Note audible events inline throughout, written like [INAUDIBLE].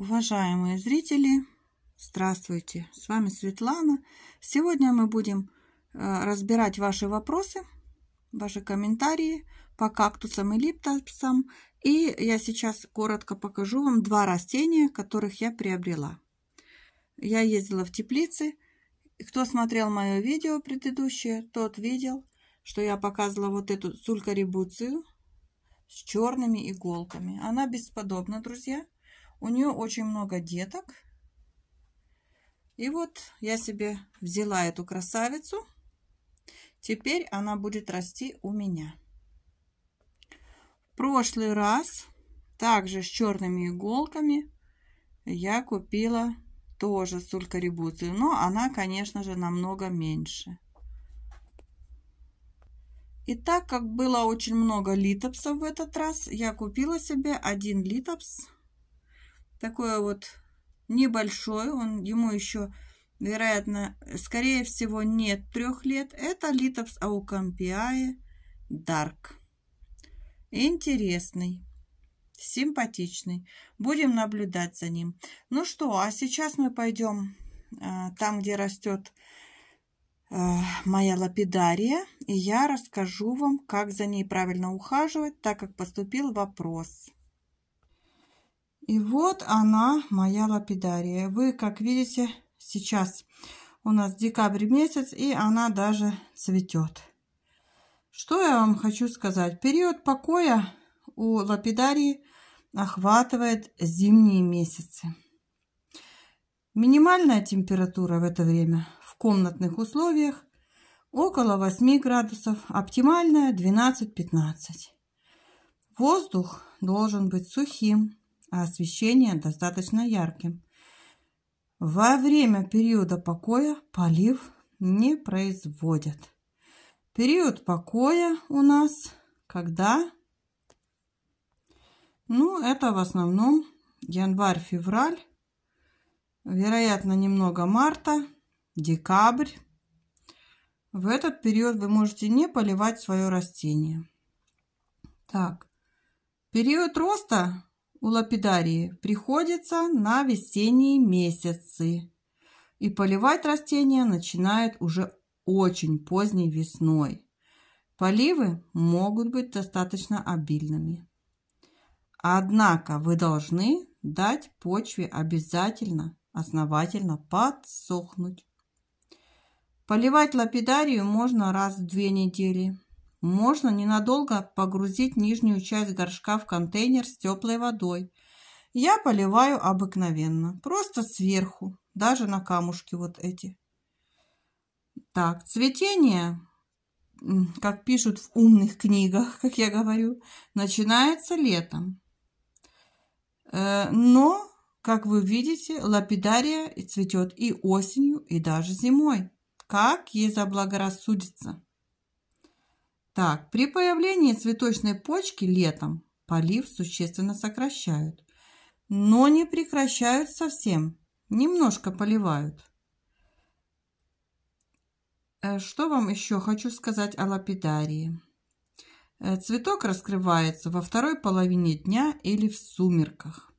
Уважаемые зрители, здравствуйте! С вами Светлана. Сегодня мы будем э, разбирать ваши вопросы, ваши комментарии по кактусам и липтосам. И я сейчас коротко покажу вам два растения, которых я приобрела. Я ездила в теплицы. Кто смотрел мое видео предыдущее, тот видел, что я показывала вот эту сулькарибуцию с черными иголками. Она бесподобна, друзья. Друзья у нее очень много деток. И вот я себе взяла эту красавицу. Теперь она будет расти у меня. В прошлый раз также с черными иголками я купила тоже сулькарибуцию, но она, конечно же, намного меньше. И так как было очень много литопсов в этот раз, я купила себе один литопс такой вот небольшой, он, ему еще, вероятно, скорее всего, нет трех лет. Это Литопс аукампиае dark. Интересный, симпатичный. Будем наблюдать за ним. Ну что, а сейчас мы пойдем а, там, где растет а, моя лапидария, и я расскажу вам, как за ней правильно ухаживать, так как поступил вопрос. И вот она, моя лапидария. Вы, как видите, сейчас у нас декабрь месяц, и она даже цветет. Что я вам хочу сказать? Период покоя у лапидарии охватывает зимние месяцы. Минимальная температура в это время в комнатных условиях около 8 градусов, оптимальная 12-15. Воздух должен быть сухим, а освещение достаточно ярким. Во время периода покоя полив не производят. Период покоя у нас когда? Ну, это в основном январь-февраль, вероятно, немного марта, декабрь. В этот период вы можете не поливать свое растение. Так, период роста у лапидарии приходится на весенние месяцы, и поливать растения начинают уже очень поздней весной. Поливы могут быть достаточно обильными. Однако вы должны дать почве обязательно основательно подсохнуть. Поливать лапидарию можно раз в две недели можно ненадолго погрузить нижнюю часть горшка в контейнер с теплой водой. Я поливаю обыкновенно, просто сверху, даже на камушки вот эти. Так, цветение, как пишут в умных книгах, как я говорю, начинается летом. Э, но, как вы видите, лапидария цветет и осенью, и даже зимой, как ей заблагорассудится. Так, при появлении цветочной почки летом полив существенно сокращают, но не прекращают совсем, немножко поливают. Э, что вам еще хочу сказать о лапидарии? Э, цветок раскрывается во второй половине дня или в сумерках.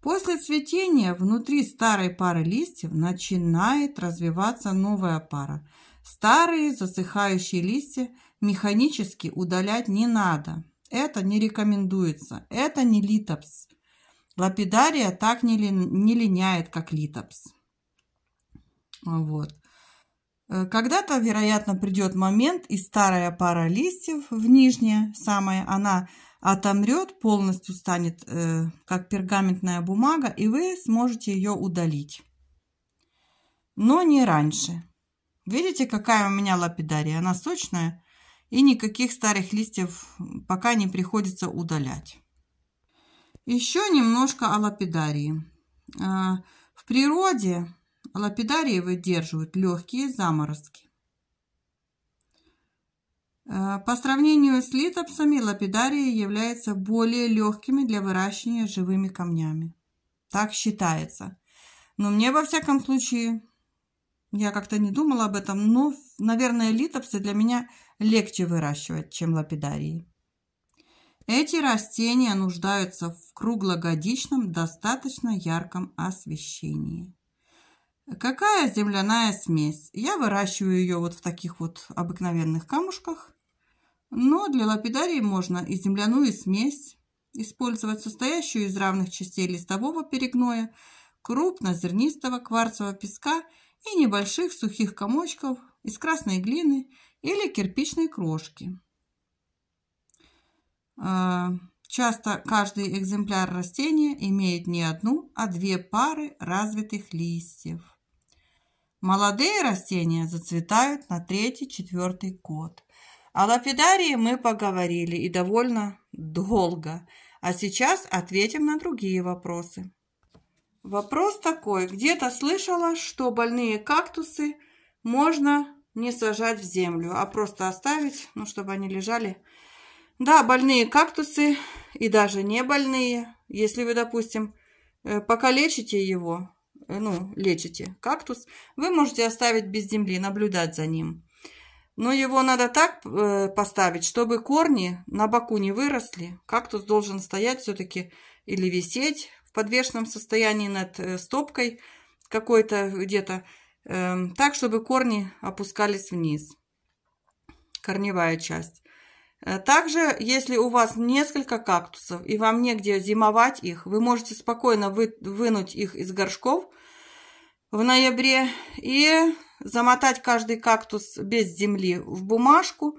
После цветения внутри старой пары листьев начинает развиваться новая пара – Старые засыхающие листья механически удалять не надо. Это не рекомендуется. Это не литопс. Лапидария так не, ли, не линяет, как литопс. Вот. Э, когда-то, вероятно, придет момент, и старая пара листьев в нижняя, самая, она отомрет, полностью станет э, как пергаментная бумага, и вы сможете ее удалить. Но не раньше. Видите, какая у меня лапидария? Она сочная, и никаких старых листьев пока не приходится удалять. Еще немножко о лапидарии. А, в природе лапидарии выдерживают легкие заморозки. А, по сравнению с литопсами, лапидарии являются более легкими для выращивания живыми камнями. Так считается. Но мне, во всяком случае, я как-то не думала об этом, но, наверное, литопсы для меня легче выращивать, чем лапидарии. Эти растения нуждаются в круглогодичном, достаточно ярком освещении. Какая земляная смесь? Я выращиваю ее вот в таких вот обыкновенных камушках. Но для лапидарии можно и земляную смесь использовать, состоящую из равных частей листового перегноя, крупнозернистого кварцевого песка – и небольших сухих комочков из красной глины или кирпичной крошки. А, часто каждый экземпляр растения имеет не одну, а две пары развитых листьев. Молодые растения зацветают на третий-четвертый год. О лапидарии мы поговорили и довольно долго, а сейчас ответим на другие вопросы. Вопрос такой. Где-то слышала, что больные кактусы можно не сажать в землю, а просто оставить, ну, чтобы они лежали. Да, больные кактусы и даже не больные, если вы, допустим, э, покалечите его, э, ну, лечите кактус, вы можете оставить без земли, наблюдать за ним. Но его надо так э, поставить, чтобы корни на боку не выросли. Кактус должен стоять все-таки или висеть подвешенном состоянии над э, стопкой какой-то где-то, эм, так, чтобы корни опускались вниз. Корневая часть. Э, также, если у вас несколько кактусов и вам негде зимовать их, вы можете спокойно вы, вынуть их из горшков в ноябре и замотать каждый кактус без земли в бумажку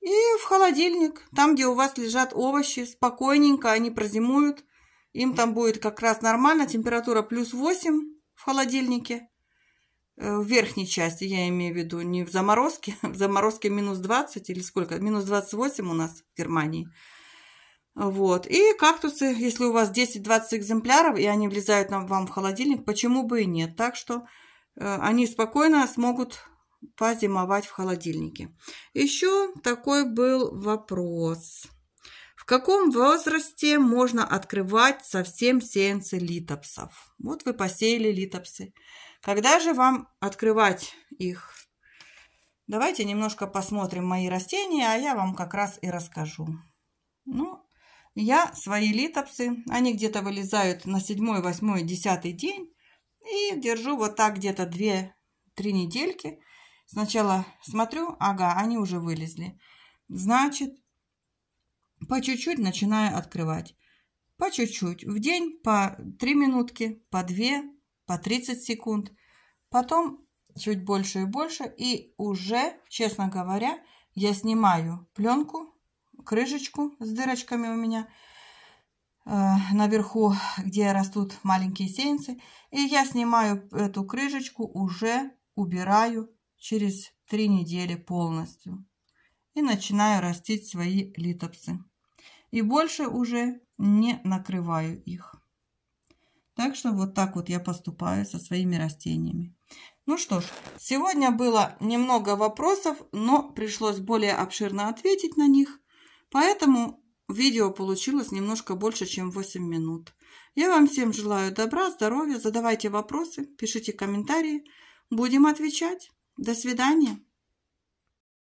и в холодильник, там, где у вас лежат овощи, спокойненько они прозимуют им там будет как раз нормально, температура плюс 8 в холодильнике. Э, в верхней части, я имею в виду, не в заморозке. [LAUGHS] В заморозке минус 20 или сколько? Минус 28 у нас в Германии. Вот. И кактусы, если у вас 10-20 экземпляров, и они влезают вам в холодильник, почему бы и нет. Так что э, они спокойно смогут позимовать в холодильнике. Еще такой был вопрос каком возрасте можно открывать совсем сеянцы литопсов? Вот вы посеяли литопсы. Когда же вам открывать их? Давайте немножко посмотрим мои растения, а я вам как раз и расскажу. Ну, я свои литопсы, они где-то вылезают на 7, 8, 10 день. И держу вот так где-то 2-3 недельки. Сначала смотрю, ага, они уже вылезли. Значит, по чуть-чуть начинаю открывать. По чуть-чуть. В день по 3 минутки, по 2, по 30 секунд. Потом чуть больше и больше. И уже, честно говоря, я снимаю пленку, крышечку с дырочками у меня э, наверху, где растут маленькие сеянцы. И я снимаю эту крышечку, уже убираю через 3 недели полностью. И начинаю растить свои литопсы и больше уже не накрываю их. Так что вот так вот я поступаю со своими растениями. Ну что ж, сегодня было немного вопросов, но пришлось более обширно ответить на них. Поэтому видео получилось немножко больше, чем 8 минут. Я вам всем желаю добра, здоровья, задавайте вопросы, пишите комментарии. Будем отвечать. До свидания.